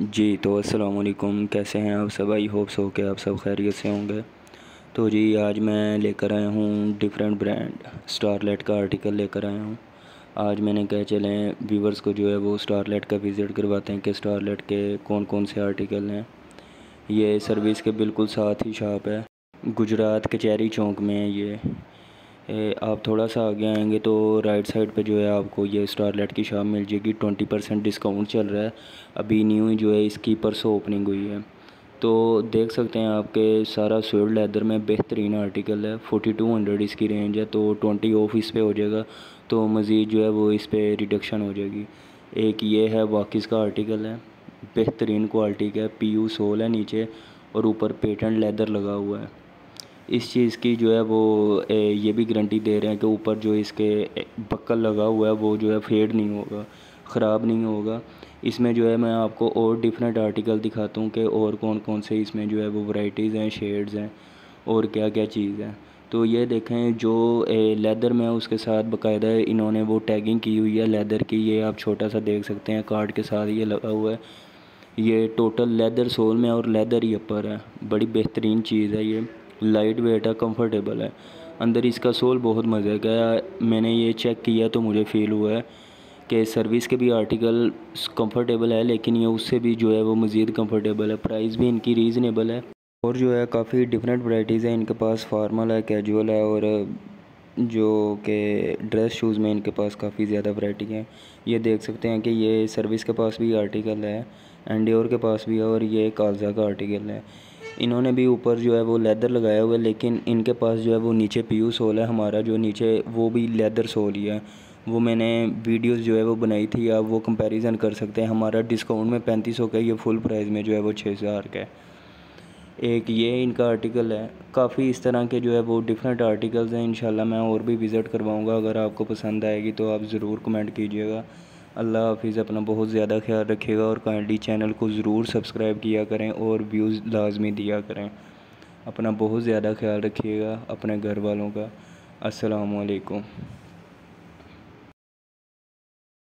जी तो अस्सलाम वालेकुम कैसे हैं आप सब आई होप्स हो के आप सब खैरियत से होंगे तो जी आज मैं लेकर आया हूँ डिफरेंट ब्रांड स्टारलेट का आर्टिकल लेकर आया हूँ आज मैंने कहा चलें व्यूवर्स को जो है वो स्टारलेट का विज़िट करवाते हैं कि स्टारलेट के कौन कौन से आर्टिकल हैं ये सर्विस के बिल्कुल साथ ही शॉप है गुजरात कचहरी चौंक में है ये आप थोड़ा सा आगे आएंगे तो राइट साइड पे जो है आपको ये स्टार लाइट की शॉप मिल जाएगी ट्वेंटी परसेंट डिस्काउंट चल रहा है अभी न्यू जो है इसकी परसों ओपनिंग हुई है तो देख सकते हैं आपके सारा स्वेड लेदर में बेहतरीन आर्टिकल है फोटी टू हंड्रेड इसकी रेंज है तो ट्वेंटी ऑफ इस पर हो जाएगा तो मज़ीद जो है वो इस पर रिडक्शन हो जाएगी एक ये है वाकिस का आर्टिकल है बेहतरीन क्वालिटी का पी यू सोल है नीचे और ऊपर पेटेंट लेदर लगा हुआ है इस चीज़ की जो है वो ये भी गारंटी दे रहे हैं कि ऊपर जो इसके बक्कल लगा हुआ है वो जो है फेड नहीं होगा ख़राब नहीं होगा इसमें जो है मैं आपको और डिफरेंट आर्टिकल दिखाता हूँ कि और कौन कौन से इसमें जो है वो वैरायटीज़ हैं शेड्स हैं और क्या क्या चीज़ है तो ये देखें जो लेदर में उसके साथ बाकायदा इन्होंने वो टैगिंग की हुई है लेदर की ये आप छोटा सा देख सकते हैं कार्ड के साथ ये लगा हुआ है ये टोटल लेदर सोल में और लेदर ही अपर है बड़ी बेहतरीन चीज़ है ये लाइट वेट है कंफर्टेबल है अंदर इसका सोल बहुत मज़े का है मैंने ये चेक किया तो मुझे फ़ील हुआ है कि सर्विस के भी आर्टिकल कंफर्टेबल है लेकिन ये उससे भी जो है वो मज़ीद कंफर्टेबल है प्राइस भी इनकी रीज़नेबल है और जो है काफ़ी डिफरेंट वराइटीज़ हैं इनके पास फार्मल है कैजुअल है और जो कि ड्रेस शूज़ में इनके पास काफ़ी ज़्यादा वराइटी है ये देख सकते हैं कि ये सर्विस के पास भी आर्टिकल है एंड के पास भी है और ये काजा का आर्टिकल है इन्होंने भी ऊपर जो है वो लेदर लगाया हुआ है लेकिन इनके पास जो है वो नीचे पी यू सोल है हमारा जो नीचे वो भी लेदर सोल ही है वो मैंने वीडियोस जो है वो बनाई थी आप वो कंपैरिजन कर सकते हैं हमारा डिस्काउंट में पैंतीस सौ का ये फुल प्राइस में जो है वो छः हज़ार का है एक ये इनका आर्टिकल है काफ़ी इस तरह के जो है वो डिफरेंट आर्टिकल्स हैं इन मैं और भी विज़िट करवाऊँगा अगर आपको पसंद आएगी तो आप ज़रूर कमेंट कीजिएगा अल्लाह हाफिज़ अपना बहुत ज़्यादा ख्याल रखेगा और काइंडली चैनल को ज़रूर सब्सक्राइब किया करें और व्यूज़ लाजमी दिया करें अपना बहुत ज़्यादा ख्याल रखिएगा अपने घर वालों का असलकुम